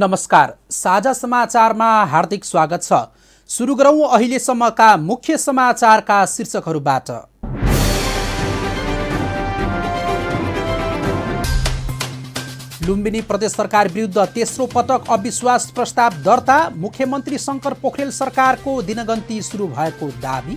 नमस्कार साझा समाचारमा हार्दिक स्वागत छ सुरु गरौँ अहिलेसम्मका मुख्य समाचारका शीर्षकहरूबाट लुम्बिनी प्रदेश सरकार विरुद्ध तेस्रो पटक अविश्वास प्रस्ताव दर्ता मुख्यमन्त्री शङ्कर पोखरेल सरकारको दिनगन्ती सुरु भएको दावी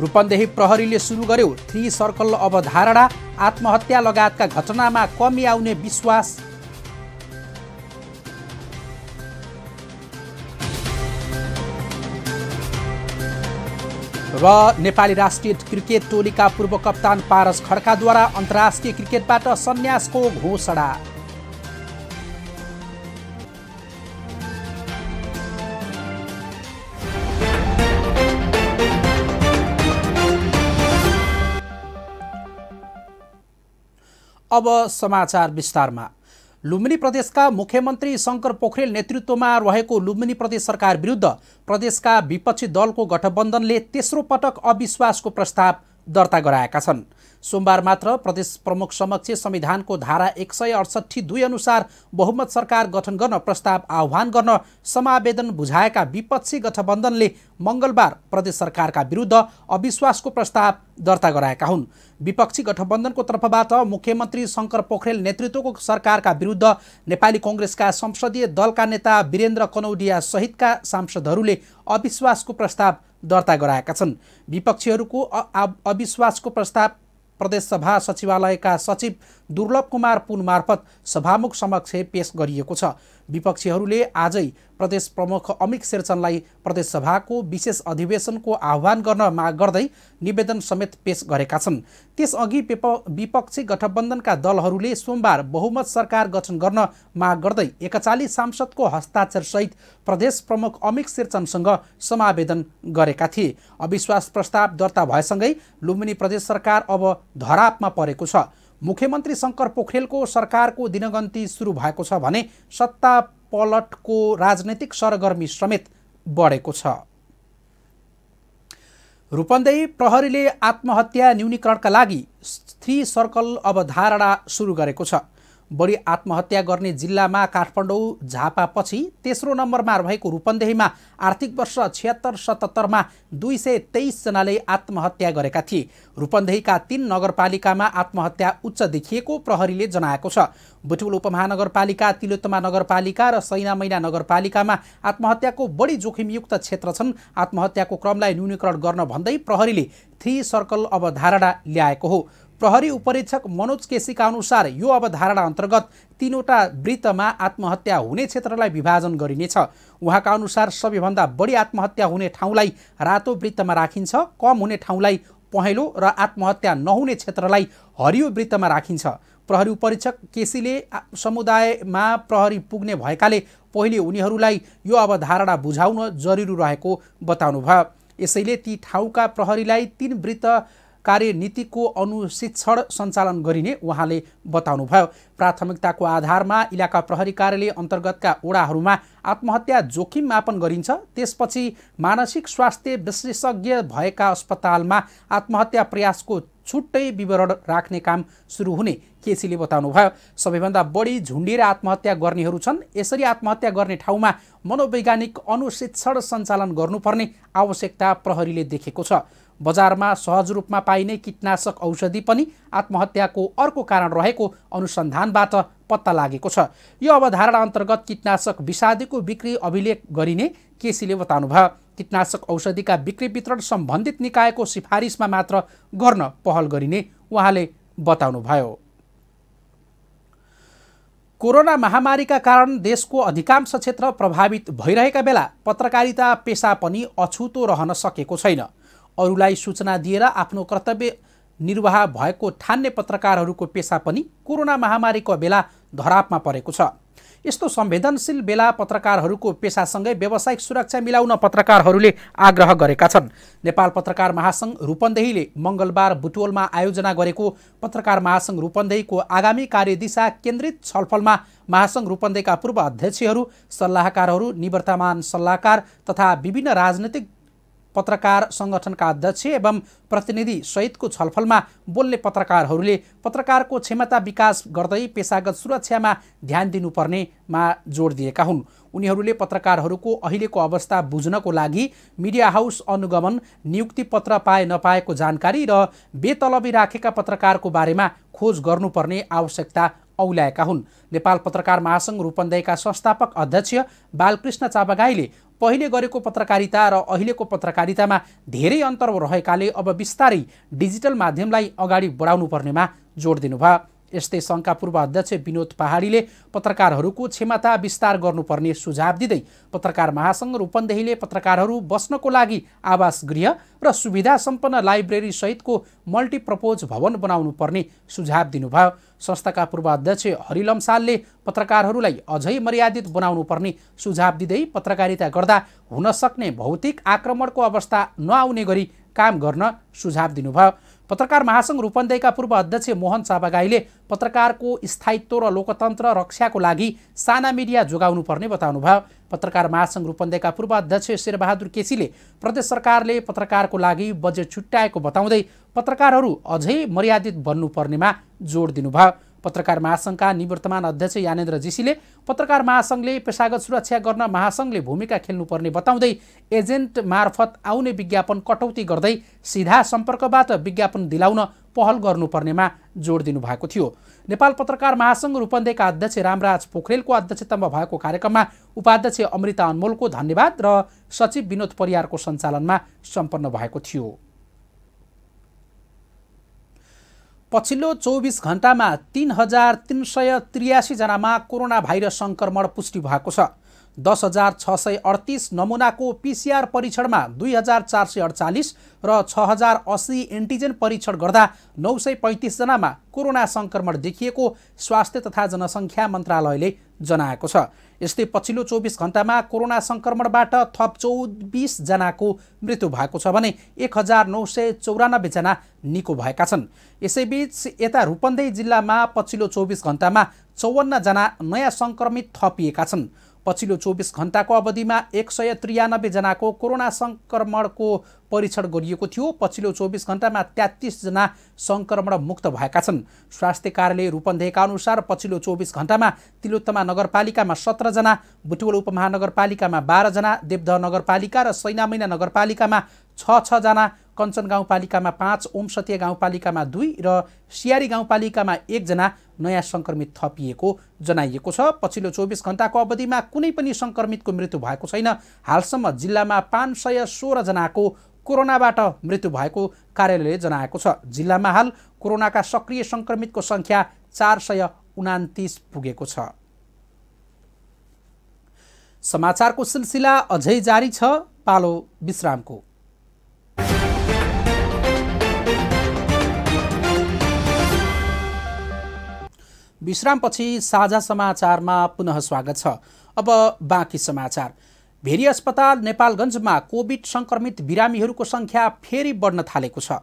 रूपन्देही प्रहरीले सुरु गर्यो थ्री सर्कल अवधारणा आत्महत्या लगायतका घटनामा कमी आउने विश्वास र नेपाली राष्ट्रिय क्रिकेट टोलीका पूर्व कप्तान पारस खड्काद्वारा अन्तर्राष्ट्रिय क्रिकेटबाट सन्यासको घोषणा अब समाचार विस्तारमा लुम्बिनी प्रदेशका मुख्यमन्त्री शङ्कर पोखरेल नेतृत्वमा रहेको लुम्बिनी प्रदेश सरकार विरुद्ध प्रदेशका विपक्षी दलको गठबन्धनले तेस्रो पटक अविश्वासको प्रस्ताव दर्ता गराएका छन् सोमबार मात्र प्रदेश प्रमुख समक्ष संविधानको धारा एक सय अडसट्ठी दुई अनुसार बहुमत सरकार गठन गर्न प्रस्ताव आह्वान गर्न समावेदन बुझाएका विपक्षी गठबन्धनले मङ्गलबार प्रदेश सरकारका विरुद्ध अविश्वासको प्रस्ताव दर्ता गराएका हुन् विपक्षी गठबन्धनको तर्फबाट मुख्यमन्त्री शङ्कर पोखरेल नेतृत्वको सरकारका विरुद्ध नेपाली कङ्ग्रेसका संसदीय दलका नेता वीरेन्द्र कनौडिया सहितका सांसदहरूले अविश्वासको प्रस्ताव दर्ता गराएका छन् विपक्षीहरूको अविश्वासको प्रस्ताव प्रदेश सभा सचिवालयका सचिव दुर्लभ कुमार पुन मार्फत सभामुख समक्ष पेश गरिएको छ विपक्षीहरूले आजै प्रदेश प्रमुख अमिक शेरचनलाई प्रदेशसभाको विशेष अधिवेशनको आह्वान गर्न माग गर्दै निवेदन समेत पेश गरेका छन् त्यसअघि विप विपक्षी गठबन्धनका दलहरूले सोमबार बहुमत सरकार गठन गर्न माग गर्दै एकचालिस सांसदको हस्ताक्षरसहित प्रदेश प्रमुख अमिक शेरचनसँग समावेदन गरेका थिए अविश्वास प्रस्ताव दर्ता भएसँगै लुम्बिनी प्रदेश सरकार अब धरापमा परेको छ मुख्यमन्त्री शङ्कर पोखरेलको सरकारको दिनगन्ती सुरु भएको छ भने सत्ता पलटको राजनैतिक सरगर्मी समेत बढेको छ रूपन्देही प्रहरीले आत्महत्या न्यूनीकरणका लागि थ्री सर्कल अवधारणा सुरु गरेको छ बढी आत्महत्या गर्ने जिल्लामा काठमाडौँ झापापछि तेस्रो नम्बरमा रहेको रूपन्देहीमा आर्थिक वर्ष छिहत्तर सतहत्तरमा दुई सय तेइसजनाले आत्महत्या गरेका थिए रूपन्देहीका तीन नगरपालिकामा आत्महत्या उच्च देखिएको प्रहरीले जनाएको छ बुटुल उपमहानगरपालिका तिलोत्तमा नगरपालिका र सैना मैना नगरपालिकामा आत्महत्याको बढी जोखिमयुक्त क्षेत्र छन् आत्महत्याको क्रमलाई न्यूनीकरण गर्न भन्दै प्रहरीले थ्री सर्कल अवधारणा ल्याएको हो प्रहरी उपरीक्षक मनोज केसीका अनुसार यो अवधारणा अन्तर्गत तिनवटा वृत्तमा आत्महत्या हुने क्षेत्रलाई विभाजन गरिनेछ उहाँका अनुसार सबैभन्दा बढी आत्महत्या हुने ठाउँलाई रातो वृत्तमा राखिन्छ कम हुने ठाउँलाई पहेँलो र आत्महत्या नहुने क्षेत्रलाई हरियो वृत्तमा राखिन्छ प्रहरी उपरीक्षक केसीले समुदायमा प्रहरी पुग्ने भएकाले पहिले उनीहरूलाई यो अवधारणा बुझाउन जरुरी रहेको बताउनुभयो यसैले ती ठाउँका प्रहरीलाई तिन वृत्त कार्यनीतिको अनुशिक्षण सञ्चालन गरिने उहाँले बताउनुभयो प्राथमिकताको आधारमा इलाका प्रहरी कार्यालय अन्तर्गतका ओडाहरूमा आत्महत्या जोखिम मापन गरिन्छ त्यसपछि मानसिक स्वास्थ्य विशेषज्ञ भएका अस्पतालमा आत्महत्या प्रयासको छुट्टै विवरण राख्ने काम सुरु हुने केसीले बताउनुभयो सबैभन्दा बढी झुन्डिएर आत्महत्या गर्नेहरू छन् यसरी आत्महत्या गर्ने ठाउँमा मनोवैज्ञानिक अनुशिक्षण सञ्चालन गर्नुपर्ने आवश्यकता प्रहरीले देखेको छ बजारमा सहज रूपमा पाइने कीटनाशक औषधि पनि आत्महत्याको अर्को कारण रहेको अनुसन्धानबाट पत्ता लागेको छ यो अवधारणा अन्तर्गत कीटनाशक विषादीको बिक्री अभिलेख गरिने केसीले बताउनुभयो कीटनाशक औषधिका बिक्री वितरण सम्बन्धित निकायको सिफारिसमा मात्र गर्न पहल गरिने उहाँले बताउनुभयो कोरोना महामारीका कारण देशको अधिकांश क्षेत्र प्रभावित भइरहेका बेला पत्रकारिता पेसा पनि अछुतो रहन सकेको छैन अरूलाई सूचना दिएर आफ्नो कर्तव्य निर्वाह भएको ठान्ने पत्रकारहरूको पेसा पनि कोरोना महामारीको बेला धरापमा परेको छ यस्तो संवेदनशील बेला पत्रकारहरूको पेसासँगै व्यावसायिक सुरक्षा मिलाउन पत्रकारहरूले आग्रह गरेका छन् नेपाल पत्रकार महासङ्घ रूपन्देहीले मङ्गलबार बुटवलमा आयोजना गरेको पत्रकार महासङ्घ रूपन्देहीको आगामी कार्यदिशा केन्द्रित छलफलमा महासङ्घ रूपन्देहीका पूर्व अध्यक्षहरू सल्लाहकारहरू निवर्तमान सल्लाहकार तथा विभिन्न राजनैतिक पत्रकार सङ्गठनका अध्यक्ष एवं प्रतिनिधि सहितको छलफलमा बोल्ने पत्रकारहरूले पत्रकारको क्षमता विकास गर्दै पेसागत सुरक्षामा ध्यान दिनुपर्नेमा जोड दिएका हुन् उनीहरूले पत्रकारहरूको अहिलेको अवस्था बुझ्नको लागि मिडिया हाउस अनुगमन नियुक्ति पत्र पाए नपाएको जानकारी र बेतलबी राखेका पत्रकारको बारेमा खोज गर्नुपर्ने आवश्यकता औल्याएका हुन् नेपाल पत्रकार महासङ्घ रूपन्देहका संस्थापक अध्यक्ष बालकृष्ण चापागाईले पहिले गरेको पत्रकारिता र अहिलेको पत्रकारितामा धेरै अन्तर रहेकाले अब बिस्तारै डिजिटल माध्यमलाई अगाडि बढाउनु पर्नेमा जोड दिनुभयो यस्तै सङ्घका पूर्वाध्यक्ष विनोद पहाडीले पत्रकारहरूको क्षमता विस्तार गर्नुपर्ने सुझाव दिँदै पत्रकार महासङ्घ रूपन्देहीले पत्रकारहरू बस्नको लागि आवास गृह र सुविधा सम्पन्न लाइब्रेरी सहितको मल्टिप्रपोज भवन बनाउनुपर्ने सुझाव दिनुभयो संस्थाका पूर्वाध्यक्ष हरिलम्सालले पत्रकारहरूलाई अझै मर्यादित बनाउनुपर्ने सुझाव दिँदै पत्रकारिता गर्दा हुन सक्ने भौतिक आक्रमणको अवस्था नआउने गरी काम गर्न सुझाव दिनुभयो पत्रकार महासङ्घ रूपन्देहीका पूर्व अध्यक्ष मोहन चापागाईले पत्रकारको स्थायित्व र लोकतन्त्र रक्षाको लागि साना मिडिया जोगाउनुपर्ने बताउनुभयो पत्रकार महासङ्घ रूपन्देहीका पूर्व अध्यक्ष शेरबहादुर केसीले प्रदेश सरकारले पत्रकारको लागि बजेट छुट्याएको बताउँदै पत्रकारहरू अझै मर्यादित बन्नुपर्नेमा जोड दिनुभयो पत्रकार महासङ्घका निवर्तमान अध्यक्ष यानेन्द्र जीसीले पत्रकार महासङ्घले पेसागत सुरक्षा गर्न महासङ्घले भूमिका खेल्नुपर्ने बताउँदै एजेन्ट मार्फत आउने विज्ञापन कटौती गर्दै सिधा सम्पर्कबाट विज्ञापन दिलाउन पहल गर्नुपर्नेमा जोड दिनुभएको थियो नेपाल पत्रकार महासङ्घ रूपन्देका अध्यक्ष रामराज पोखरेलको अध्यक्षतामा भएको कार्यक्रममा उपाध्यक्ष अमृता अनमोलको धन्यवाद र सचिव विनोद परियारको सञ्चालनमा सम्पन्न भएको थियो पछिल्लो चौबिस घन्टामा तिन हजार तिन सय त्रियासीजनामा कोरोना भाइरस सङ्क्रमण पुष्टि भएको छ दस हजार छ सय अडतिस नमुनाको पिसिआर परीक्षणमा दुई हजार चार सय अडचालिस र छ हजार अस्सी एन्टिजेन परीक्षण गर्दा नौ सय पैँतिसजनामा कोरोना सङ्क्रमण देखिएको स्वास्थ्य तथा जनसङ्ख्या मन्त्रालयले जनाएको छ यस्तै पछिल्लो चौबिस घन्टामा कोरोना सङ्क्रमणबाट थप चौबिसजनाको मृत्यु भएको छ भने एक हजार नौ सय चौरानब्बेजना निको भएका छन् यसैबीच यता रूपन्देही जिल्लामा पछिल्लो चौबिस घन्टामा चौवन्नजना नयाँ सङ्क्रमित थपिएका छन् पछिल्लो चौबिस घन्टाको अवधिमा एक सय त्रियानब्बेजनाको कोरोना सङ्क्रमणको परीक्षण गरिएको थियो पछिल्लो चौबिस घन्टामा तेत्तिसजना सङ्क्रमण मुक्त भएका छन् स्वास्थ्य कार्यालय रूपन्देहका अनुसार पछिल्लो चौबिस घन्टामा तिलोत्तमा नगरपालिकामा सत्रजना बुटवल उपमहानगरपालिकामा बाह्रजना देवदह नगरपालिका र सैनामैना नगरपालिकामा छ छजना कञ्चन गाउँपालिकामा पाँच ओमसतीय गाउँपालिकामा दुई र सियारी गाउँपालिकामा एकजना नयाँ सङ्क्रमित थपिएको जनाइएको छ पछिल्लो चौबिस घन्टाको अवधिमा कुनै पनि सङ्क्रमितको मृत्यु भएको छैन हालसम्म जिल्लामा पाँच सय सोह्रजनाको कोरोनाबाट मृत्यु भएको कार्यालयले जनाएको छ जिल्लामा हाल कोरोनाका सक्रिय सङ्क्रमितको सङ्ख्या चार सय उनातिस पुगेको छ समाचारको सिलसिला अझै जारी छ पालो विश्रामको विश्रामपछि साझा समाचारमा पुनः स्वागत छ अब बाँकी समाचार भेरी अस्पताल नेपालगञ्जमा कोभिड सङ्क्रमित बिरामीहरूको सङ्ख्या फेरि बढ्न थालेको छ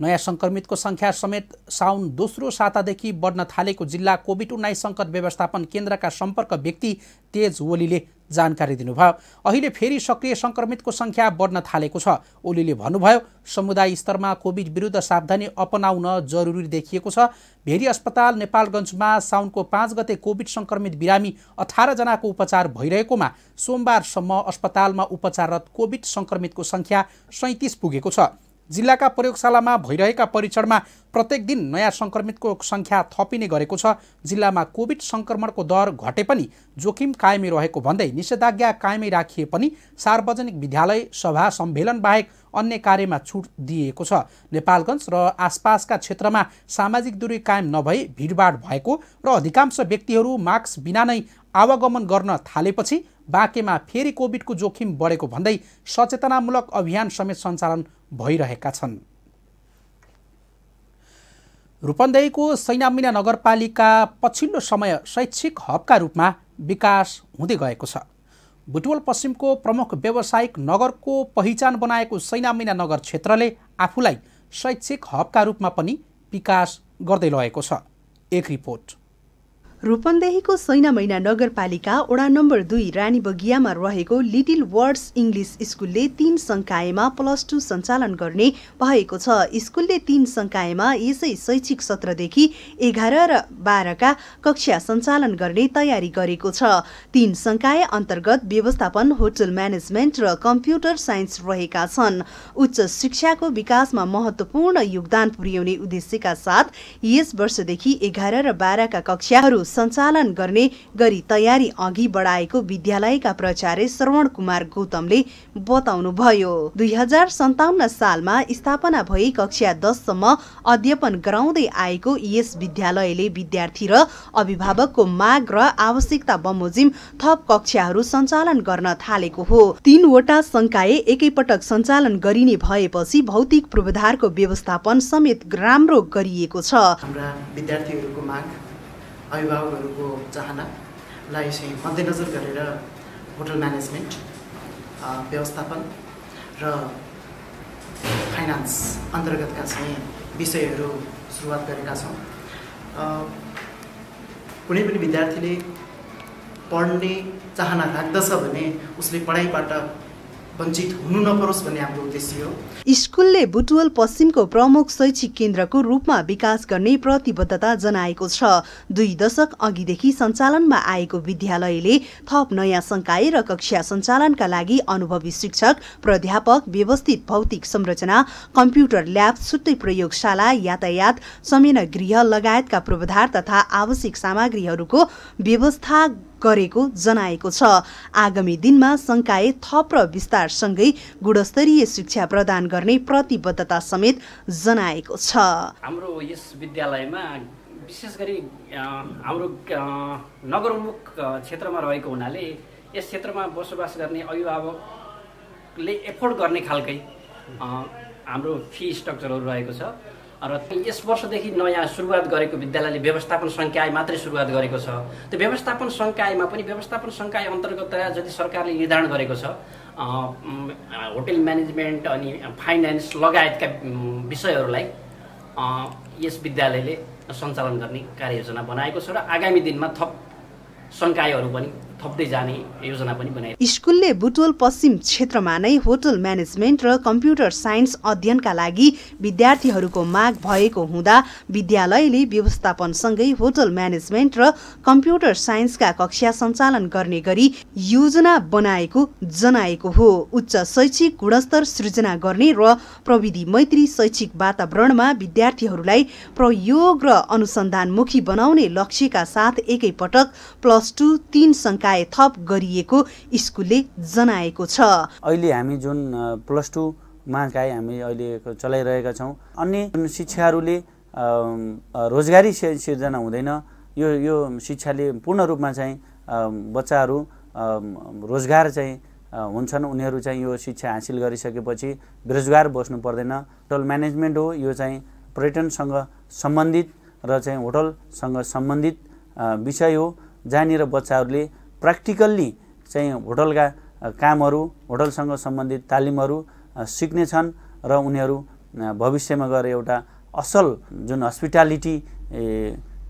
नयाँ सङ्क्रमितको सङ्ख्या समेत साउन दोस्रो सातादेखि बढ्न थालेको जिल्ला कोभिड उन्नाइस सङ्कट व्यवस्थापन केन्द्रका सम्पर्क व्यक्ति तेज ओलीले जानकारी दिनुभयो अहिले फेरि सक्रिय सङ्क्रमितको सङ्ख्या बढ्न थालेको छ ओलीले भन्नुभयो समुदाय स्तरमा कोभिड विरुद्ध सावधानी अपनाउन जरुरी देखिएको छ भेरी अस्पताल नेपालगञ्जमा साउनको पाँच गते कोभिड सङ्क्रमित बिरामी अठारजनाको उपचार भइरहेकोमा सोमबारसम्म अस्पतालमा उपचाररत कोभिड सङ्क्रमितको सङ्ख्या सैँतिस पुगेको छ जिल्लाका प्रयोगशालामा भइरहेका परीक्षणमा प्रत्येक दिन नयाँ सङ्क्रमितको सङ्ख्या थपिने गरेको छ जिल्लामा कोभिड सङ्क्रमणको दर घटे पनि जोखिम कायमै रहेको भन्दै निषेधाज्ञा कायमै राखिए पनि सार्वजनिक विद्यालय सभा सम्मेलन बाहेक अन्य कार्यमा छुट दिएको छ नेपालगञ्ज र आसपासका क्षेत्रमा सामाजिक दूरी कायम नभई भिडभाड भएको र अधिकांश व्यक्तिहरू मास्क बिना नै आवागमन गर्न थालेपछि बाँकेमा फेरि कोभिडको जोखिम बढेको भन्दै सचेतनामूलक अभियान समेत सञ्चालन भइरहेका छन् रूपन्देहीको सैनामिना नगरपालिका पछिल्लो समय शैक्षिक हबका रूपमा विकास हुँदै गएको छ बुटवल पश्चिमको प्रमुख व्यावसायिक नगरको पहिचान बनाएको सैनामिना नगर क्षेत्रले आफूलाई शैक्षिक हबका रूपमा पनि विकास गर्दै लगेको छ एक रिपोर्ट रूपन्देहीको सैना मैना नगरपालिका वडा नम्बर दुई रानी बगियामा रहेको लिटिल वर्ड्स इङ्ग्लिस स्कुलले तीन संकायमा प्लस टू सञ्चालन गर्ने भएको छ स्कुलले तीन संकायमा यसै शैक्षिक सत्रदेखि एघार र बाह्रका कक्षा सञ्चालन गर्ने तयारी गरेको छ तीन संकाय अन्तर्गत व्यवस्थापन होटल म्यानेजमेन्ट र कम्प्युटर साइन्स रहेका छन् उच्च शिक्षाको विकासमा महत्त्वपूर्ण योगदान पुर्याउने उद्देश्यका साथ यस वर्षदेखि एघार र बाह्रका कक्षाहरू सञ्चालन गर्ने गरी तयारी अघि बढाएको विद्यालयका प्राचार्य श्रवण कुमार गौतमले बताउनुभयो दुई हजार सन्ताउन्न सालमा स्थापना भई कक्षा दससम्म अध्यापन गराउँदै आएको यस विद्यालयले विद्यार्थी र अभिभावकको माग र आवश्यकता बमोजिम थप कक्षाहरू सञ्चालन गर्न थालेको हो तीनवटा संकाय एकैपटक सञ्चालन गरिने भएपछि भौतिक पूर्वाधारको व्यवस्थापन समेत राम्रो गरिएको छ हाम्रा विद्यार्थीहरूको माग अभिभावकहरूको चाहनालाई चाहिँ मध्यनजर गरेर होटल म्यानेजमेन्ट व्यवस्थापन र फाइनान्स अन्तर्गतका चाहिँ विषयहरू सुरुवात गरेका छौँ कुनै पनि विद्यार्थीले पढ्ने चाहना राख्दछ भने उसले पढाइबाट वञ्चित हुनु नपरोस् भन्ने हाम्रो उद्देश्य हो स्कुलले बुटुवल पश्चिमको प्रमुख शैक्षिक केन्द्रको रूपमा विकास गर्ने प्रतिबद्धता जनाएको छ दुई दशक अघिदेखि सञ्चालनमा आएको विद्यालयले थप नयाँ संकाय र कक्षा सञ्चालनका लागि अनुभवी शिक्षक प्राध्यापक व्यवस्थित भौतिक संरचना कम्प्युटर ल्याब छुट्टै प्रयोगशाला यातायात समेन गृह लगायतका पूर्वाधार तथा आवश्यक सामग्रीहरूको व्यवस्था गरेको जनाएको छ आगामी दिनमा संकाय थप र विस्तारसँगै गुणस्तरीय शिक्षा प्रदान गर्ने प्रतिबद्धता समेत जनाएको छ हाम्रो यस विद्यालयमा विशेष गरी हाम्रो नगरमुख क्षेत्रमा रहेको हुनाले यस क्षेत्रमा बसोबास गर्ने अभिभावकले एफोर्ड गर्ने खालकै हाम्रो फी स्ट्रक्चरहरू रहेको छ र यस वर्षदेखि नयाँ सुरुवात गरेको विद्यालयले व्यवस्थापन सङ्काय मात्रै सुरुवात गरेको छ त्यो व्यवस्थापन सङ्कायमा पनि व्यवस्थापन सङ्काय अन्तर्गत जति सरकारले निर्धारण गरेको छ होटल म्यानेजमेन्ट अनि फाइनेन्स लगायतका विषयहरूलाई यस विद्यालयले सञ्चालन गर्ने कार्ययोजना बनाएको छ र आगामी दिनमा थप सङ्कायहरू पनि थप्दै जाने योजना पनि बनाए स्कुलले बुटवल पश्चिम क्षेत्रमा नै होटल म्यानेजमेन्ट र कम्प्युटर साइन्स अध्ययनका लागि विद्यार्थीहरूको माग भएको हुँदा विद्यालयले व्यवस्थापनसँगै होटल म्यानेजमेन्ट र कम्प्युटर साइन्सका कक्षा सञ्चालन गर्ने गरी योजना बनाएको जनाएको हो उच्च शैक्षिक गुणस्तर सृजना गर्ने र प्रविधि मैत्री शैक्षिक वातावरणमा विद्यार्थीहरूलाई प्रयोग र अनुसन्धानमुखी बनाउने लक्ष्यका साथ एकैपटक प्लस टू तीन सङ्ख्या निकाय थप गरिएको स्कुलले जनाएको छ अहिले हामी जुन प्लस टू महाकाय हामी अहिले चलाइरहेका छौँ अन्य शिक्षाहरूले रोजगारी सिर्जना हुँदैन यो यो शिक्षाले पूर्ण रूपमा चाहिँ बच्चाहरू रोजगार चाहिँ हुन्छन् उनीहरू चाहिँ यो शिक्षा हासिल गरिसकेपछि बेरोजगार बस्नु पर्दैन होटल म्यानेजमेन्ट हो यो चाहिँ पर्यटनसँग सम्बन्धित र चाहिँ होटलसँग सम्बन्धित विषय हो जहाँनिर बच्चाहरूले प्र्याक्टिकल्ली चाहिँ होटलका कामहरू होटलसँग सम्बन्धित तालिमहरू सिक्नेछन् र उनीहरू भविष्यमा गएर एउटा असल जुन हस्पिटालिटी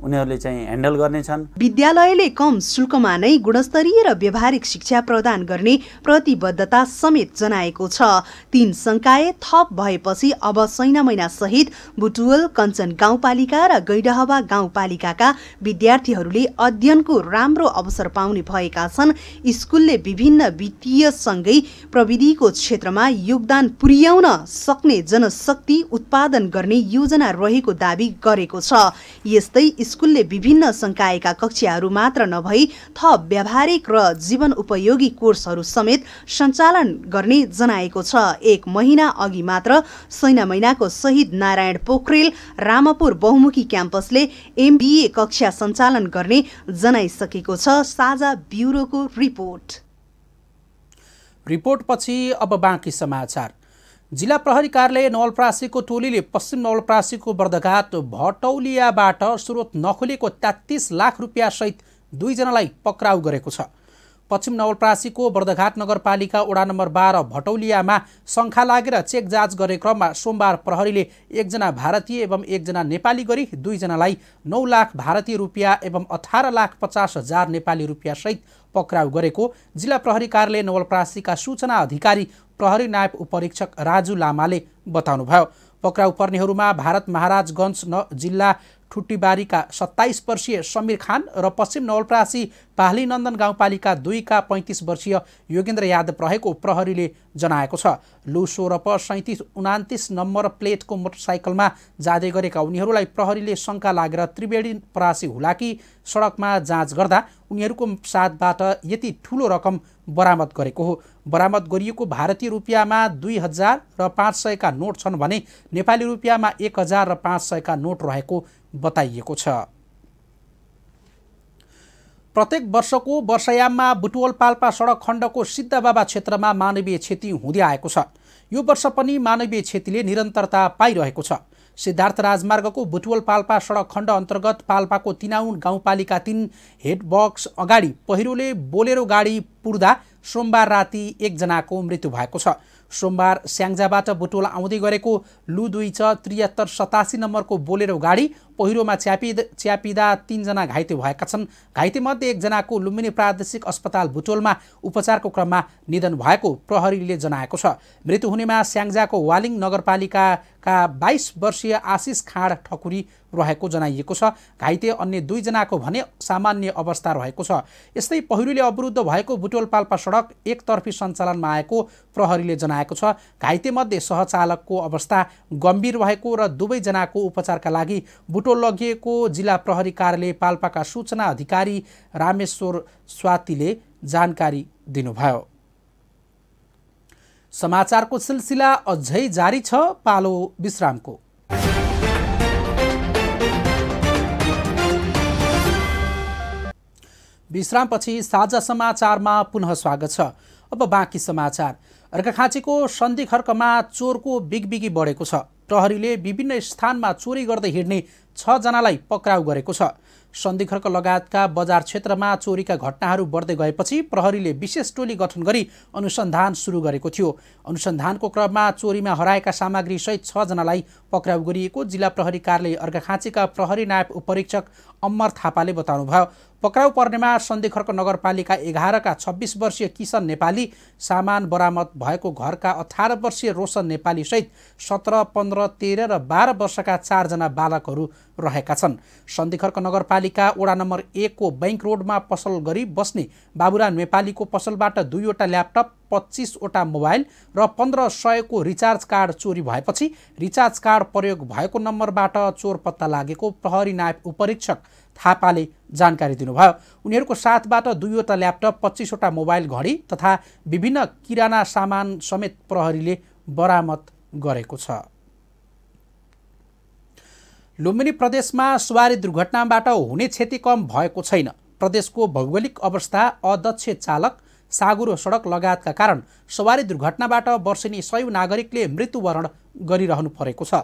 उनीहरूले चाहिँ ह्यान्डल गर्नेछन् विद्यालयले कम शुल्कमा नै गुणस्तरीय र व्यावहारिक शिक्षा प्रदान गर्ने प्रतिबद्धता समेत जनाएको छ तीन संकाय थप भएपछि अब सैना महिना सहित बुटुवल कञ्चन गाउँपालिका र गैडहवा गाउँपालिकाका विद्यार्थीहरूले अध्ययनको राम्रो अवसर पाउने भएका छन् स्कुलले विभिन्न वित्तीय सँगै प्रविधिको क्षेत्रमा योगदान पुर्याउन सक्ने जनशक्ति उत्पादन गर्ने योजना रहेको दावी गरेको छ यस्तै स्कुलले विभिन्न संकायका कक्षाहरू मात्र नभई थप व्यावहारिक र जीवन उपयोगी कोर्सहरू समेत सञ्चालन गर्ने जनाएको छ एक महिना अघि मात्र सैना महिनाको शहीद नारायण पोखरेल रामपुर बहुमुखी क्याम्पसले एमबिए कक्षा सञ्चालन गर्ने जनाइसकेको छ साझा ब्युरोको रिपोर्ट रिपोर्टपछि अब बाँकी समाचार जिल्ला प्रहरी कार्यालय नवलप्रासीको टोलीले पश्चिम नवलप्रासीको बर्दघाट भटौलियाबाट स्रोत नखोलेको तेत्तिस लाख रुपियाँसहित दुईजनालाई पक्राउ गरेको छ पश्चिम नवलप्रासीको बर्दघाट नगरपालिका वडा नम्बर बाह्र भटौलियामा शङ्खा लागेर चेक जाँच गर्ने क्रममा सोमबार प्रहरीले एकजना भारतीय एवं एकजना नेपाली गरी दुईजनालाई नौ लाख भारतीय रुपियाँ एवं अठार लाख पचास हजार नेपाली रुपियाँसहित पक्राउ गरेको जिल्ला प्रहरी कार्यालय नवलप्रासीका सूचना अधिकारी प्रहरी नायब उपरीक्षक राजु लामाले बताउनुभयो पक्राउ पर्नेहरूमा भारत महाराजगञ्ज न जिल्ला ठुट्टीबारीका सत्ताइस वर्षीय समीर खान र पश्चिम नवलप्रासी नन्दन गाउँपालिका दुईका पैँतिस वर्षीय योगेन्द्र यादव रहेको प्रहरीले जनाएको छ लु सोरप सैँतिस उनातिस नम्बर प्लेटको मोटरसाइकलमा जाँदै गरेका उनीहरूलाई प्रहरीले शङ्का लागेर त्रिवेणी परासी हुलाकी सडकमा जाँच गर्दा उनीहरूको साथबाट यति ठुलो रकम बरामद गरेको हो बरामद गरिएको भारतीय रुपियाँमा दुई हजार र पाँच सयका नोट छन् भने नेपाली रुपियाँमा एक हजार र पाँच सयका नोट रहेको बताइएको छ प्रत्येक वर्षको वर्षायाममा बुटवल पाल्पा सडक खण्डको सिद्धबाबा क्षेत्रमा मानवीय क्षति हुँदै आएको छ यो वर्ष पनि मानवीय क्षतिले निरन्तरता पाइरहेको छ सिद्धार्थ राजमार्गको बुटवल पाल्पा सडक खण्ड अन्तर्गत पाल्पाको तिनाउन गाउँपालिका तिन हेडबक्स अगाडि पहिरोले बोलेरो गाडी पुर्दा सोमबार राति एकजनाको मृत्यु भएको छ सोमबार स्याङ्जाबाट बुटवल आउँदै गरेको लु दुई छ त्रिहत्तर सतासी नम्बरको बोलेरो गाडी पहिरोमा च्यापि च्यापिँदा तिनजना घाइते भएका छन् घाइतेमध्ये एकजनाको लुम्बिनी प्रादेशिक अस्पताल भुटोलमा उपचारको क्रममा निधन भएको प्रहरीले जनाएको छ मृत्यु हुनेमा स्याङ्जाको वालिङ नगरपालिकाका बाइस वर्षीय आशिष खाँड ठकुरी रहेको जनाइएको छ घाइते अन्य दुईजनाको भने सामान्य अवस्था रहेको छ यस्तै पहिरोले अवरुद्ध भएको बुटोल पाल्पा सडक एकतर्फी सञ्चालनमा आएको प्रहरीले जनाएको छ घाइतेमध्ये सहचालकको अवस्था गम्भीर रहेको र दुवैजनाको उपचारका लागि बुटोल बुटोल लगिएको जिल्ला प्रहरी कार्यालय पाल्पाका सूचना अधिकारी रामेश्वर स्वातीले जानकारी दिनुभयो समाचारको सिलसिला अझै जारी छ पालो विश्रामको विश्रामपछि साझा समाचारमा पुनः स्वागत छ अब बाँकी समाचार अर्घाखाँचीको सन्धि खर्कमा चोरको बिगबिगी बढेको छ प्रहरीले विभिन्न स्थानमा चोरी गर्दै हिँड्ने छजनालाई पक्राउ गरेको छ सन्धिखर्क लगायतका बजार क्षेत्रमा चोरीका घटनाहरू बढ्दै गएपछि प्रहरीले विशेष टोली गठन गरी अनुसन्धान सुरु गरेको थियो अनुसन्धानको क्रममा चोरीमा हराएका सामग्री सामग्रीसहित छजनालाई पक्राउ गरिएको जिल्ला प्रहरी कार्यालय अर्घाखाँचीका प्रहरी नायब उपरीक्षक अमर थापाले बताउनुभयो पक्राउ पर्नेमा सन्धिखर्क नगरपालिका एघारका छब्बिस वर्षीय किसन नेपाली सामान बरामद भएको घरका अठार वर्षीय रोशन नेपाली सहित सत्र पन्ध्र तेह्र र बाह्र वर्षका चारजना बालकहरू रहेका छन् सन्धिखर्क नगरपालिका वडा नम्बर एकको बैङ्क रोडमा पसल गरी बस्ने बाबुराम नेपालीको पसलबाट दुईवटा ल्यापटप पच्चिसवटा मोबाइल र पन्ध्र सयको रिचार्ज कार्ड चोरी भएपछि रिचार्ज कार्ड प्रयोग भएको नम्बरबाट चोर पत्ता लागेको प्रहरी नायब उपरीक्षक थापाले जानकारी दिनुभयो उनीहरूको साथबाट दुईवटा ल्यापटप पच्चिसवटा मोबाइल घडी तथा विभिन्न किराना सामान समेत प्रहरीले बरामद गरेको छ लुम्बिनी प्रदेशमा सवारी दुर्घटनाबाट हुने क्षति कम भएको छैन प्रदेशको भौगोलिक अवस्था अदक्ष चालक सागुरो सडक लगायतका कारण सवारी दुर्घटनाबाट वर्षेनी सयौँ नागरिकले मृत्युवरण गरिरहनु परेको छ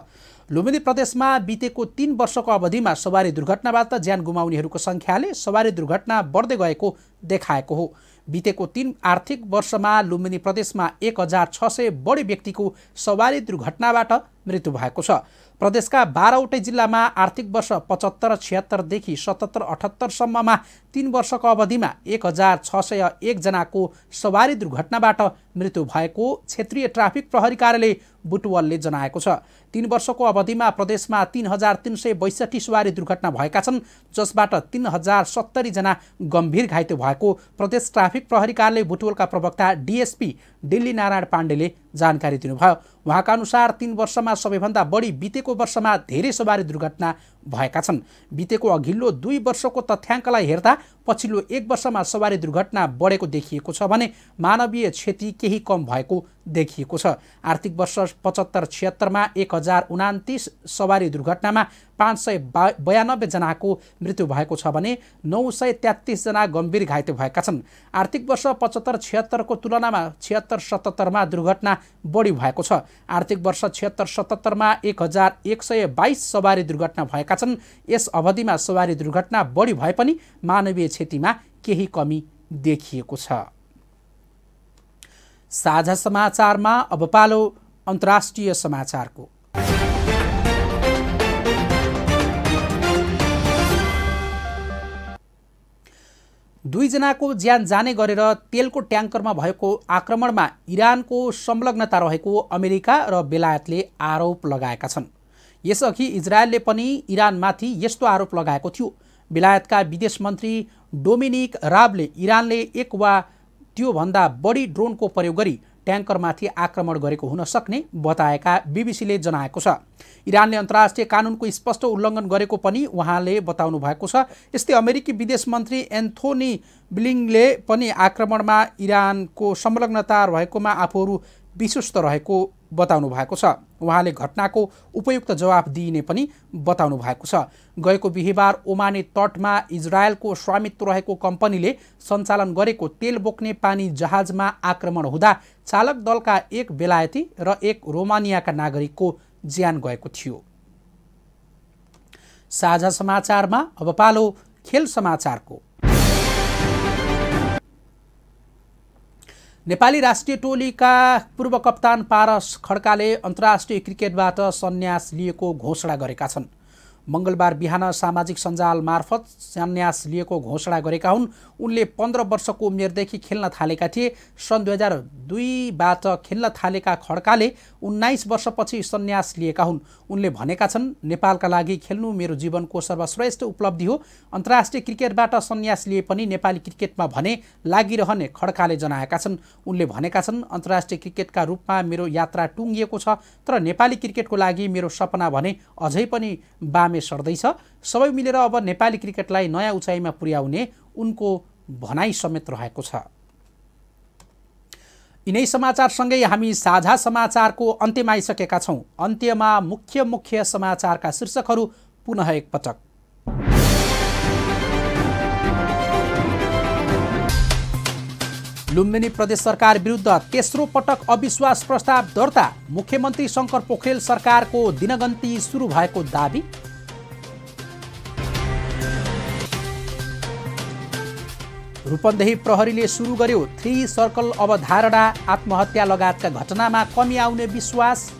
लुम्बिनी प्रदेशमा बितेको तिन वर्षको अवधिमा सवारी दुर्घटनाबाट ज्यान गुमाउनेहरूको सङ्ख्याले सवारी दुर्घटना बढ्दै गएको देखाएको हो बितेको तिन आर्थिक वर्षमा लुम्बिनी प्रदेशमा एक हजार छ सय बढी व्यक्तिको सवारी दुर्घटनाबाट मृत्यु भएको छ प्रदेशका बाह्रवटै जिल्लामा आर्थिक वर्ष पचहत्तर छिहत्तरदेखि सतहत्तर अठहत्तरसम्ममा तिन वर्षको अवधिमा एक हजार छ सय एकजनाको सवारी दुर्घटनाबाट मृत्यु भएको क्षेत्रीय ट्राफिक प्रहरी कार्यालय बुटवलले जनाएको छ तीन वर्षको अवधिमा प्रदेशमा तिन हजार तिन सय बैसठी सवारी दुर्घटना भएका छन् जसबाट तिन हजार सत्तरीजना गम्भीर घाइते भएको भएको प्रदेश ट्राफिक प्रहरी कार्यालय बुटवलका प्रवक्ता डिएसपी दिल्ली नारायण पाण्डेले जानकारी दिनुभयो उहाँका अनुसार तिन वर्षमा सबैभन्दा बढी बितेको वर्षमा धेरै सवारी दुर्घटना भएका छन् बितेको अघिल्लो दुई वर्षको तथ्याङ्कलाई हेर्दा पछिल्लो एक वर्षमा सवारी दुर्घटना बढेको देखिएको छ भने मानवीय क्षति केही कम भएको देखिएको छ आर्थिक वर्ष पचहत्तर छिहत्तरमा एक हजार उनातिस सवारी दुर्घटनामा पाँच सय बा बयानब्बेजनाको मृत्यु भएको छ भने नौ सय तेत्तिसजना गम्भीर घाइते भएका छन् आर्थिक वर्ष पचहत्तर छिहत्तरको तुलनामा छिहत्तर छिहत्तर सतहत्तरमा दुर्घटना बढी भएको छ आर्थिक वर्ष छिहत्तर सतहत्तरमा एक हजार एक सय बाइस सवारी दुर्घटना भएका छन् यस अवधिमा सवारी दुर्घटना बढी भए पनि मानवीय क्षतिमा केही कमी देखिएको छ साझा समाचारमा अब पालो अन्तर्राष्ट्रिय समाचारको दुईजनाको ज्यान जाने गरेर तेलको ट्याङ्करमा भएको आक्रमणमा इरानको संलग्नता रहेको अमेरिका र बेलायतले आरोप लगाएका छन् यसअघि इजरायलले पनि इरानमाथि यस्तो आरोप लगाएको थियो बेलायतका विदेश मन्त्री डोमिनिक राबले इरानले एक वा त्योभन्दा बढी ड्रोनको प्रयोग गरी ट्याङ्करमाथि आक्रमण गरेको हुन सक्ने बताएका बिबिसीले जनाएको छ इरानले अन्तर्राष्ट्रिय कानुनको स्पष्ट उल्लङ्घन गरेको पनि उहाँले बताउनु भएको छ यस्तै अमेरिकी विदेश मन्त्री एन्थोनी ब्लिङले पनि आक्रमणमा इरानको संलग्नता रहेकोमा आफूहरू विश्वस्त रहेको बताउनु भएको छ उहाँले घटनाको उपयुक्त जवाब दिइने पनि बताउनु भएको छ गएको बिहिबार ओमाने तटमा इजरायलको स्वामित्व रहेको कम्पनीले सञ्चालन गरेको तेल बोक्ने पानी जहाजमा आक्रमण हुँदा चालक दलका एक बेलायती र एक रोमानियाका नागरिकको ज्यान गएको थियो साझा समाचारमा अब पालो खेल समाचारको नेपाली राष्ट्रिय टोलीका पूर्व कप्तान पारस खड्काले अन्तर्राष्ट्रिय क्रिकेटबाट सन्यास लिएको घोषणा गरेका छन् मङ्गलबार बिहान सामाजिक सञ्जाल मार्फत सन्यास लिएको घोषणा गरेका हुन् उनले पन्ध्र वर्षको उमेरदेखि खेल्न थालेका थिए सन् दुई हजार दुईबाट खेल्न थालेका खड्काले उन्नाइस वर्षपछि सन्यास लिएका हुन् उनले भनेका छन् नेपालका लागि खेल्नु मेरो जीवनको सर्वश्रेष्ठ उपलब्धि हो अन्तर्राष्ट्रिय क्रिकेटबाट सन्यास लिए पनि नेपाली क्रिकेटमा भने लागिरहने खड्काले जनाएका छन् उनले भनेका छन् अन्तर्राष्ट्रिय क्रिकेटका रूपमा मेरो यात्रा टुङ्गिएको छ तर नेपाली क्रिकेटको लागि मेरो सपना भने अझै पनि बामे सर्दैछ सबै मिलेर अब नेपाली क्रिकेटलाई नयाँ उचाइमा पुर्याउने उनको भनाइ समेत रहेको छ यिनै समाचारसँगै हामी साझा समाचारको अन्त्यमा आइसकेका छौँ अन्त्यमा मुख्य मुख्य समाचारका शीर्षकहरू पुनः एकपटक लुम्बिनी प्रदेश सरकार विरुद्ध तेस्रो पटक अविश्वास प्रस्ताव दर्ता मुख्यमन्त्री शङ्कर पोखरेल सरकारको दिनगन्ती सुरु भएको दावी रूपन्देही प्रहरीले सुरु गर्यो थ्री सर्कल अवधारणा आत्महत्या लगायतका घटनामा कमी आउने विश्वास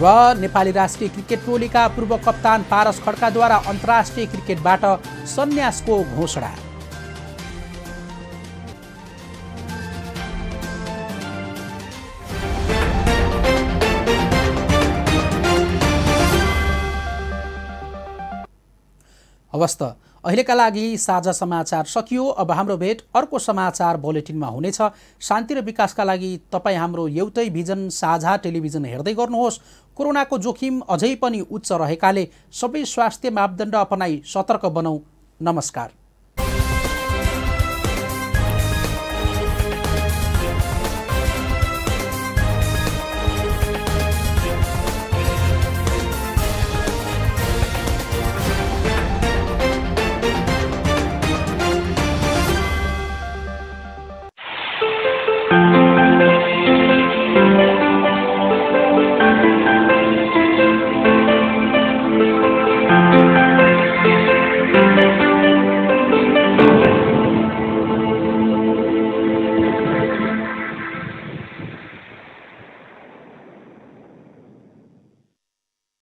र नेपाली राष्ट्रिय क्रिकेट टोलीका पूर्व कप्तान पारस खड्काद्वारा अन्तर्राष्ट्रिय क्रिकेटबाट सन्यासको घोषणा हवस् त अहिलेका लागि साझा समाचार सकियो अब हाम्रो भेट अर्को समाचार बुलेटिनमा हुनेछ शान्ति र विकासका लागि तपाईँ हाम्रो एउटै भिजन साझा टेलिभिजन हेर्दै गर्नुहोस् कोरोनाको जोखिम अझै पनि उच्च रहेकाले सबै स्वास्थ्य मापदण्ड अपनाई सतर्क बनाऊ नमस्कार